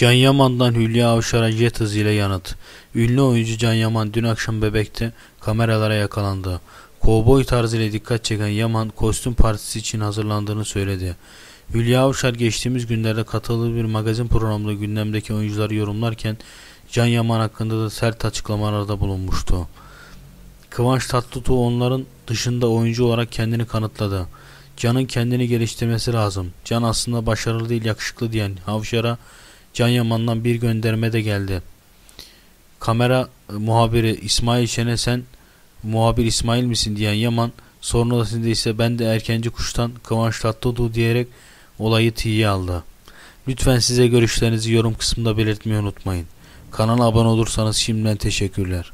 Can Yaman'dan Hülya Avşar'a jet hızıyla yanıt. Ünlü oyuncu Can Yaman dün akşam bebekte kameralara yakalandı. Kovboy tarzıyla dikkat çeken Yaman kostüm partisi için hazırlandığını söyledi. Hülya Avşar geçtiğimiz günlerde katıldığı bir magazin programında gündemdeki oyuncuları yorumlarken Can Yaman hakkında da sert açıklamalarda bulunmuştu. Kıvanç Tatlıtuğ onların dışında oyuncu olarak kendini kanıtladı. Can'ın kendini geliştirmesi lazım. Can aslında başarılı değil yakışıklı diyen Avşar'a Can Yaman'dan bir gönderme de geldi. Kamera e, muhabiri İsmail Şene, sen muhabir İsmail misin diyen Yaman sonrasında ise ben de erkenci kuştan Kıvanç Tatlıtuğ diyerek olayı tiye aldı. Lütfen size görüşlerinizi yorum kısmında belirtmeyi unutmayın. Kanala abone olursanız şimdiden teşekkürler.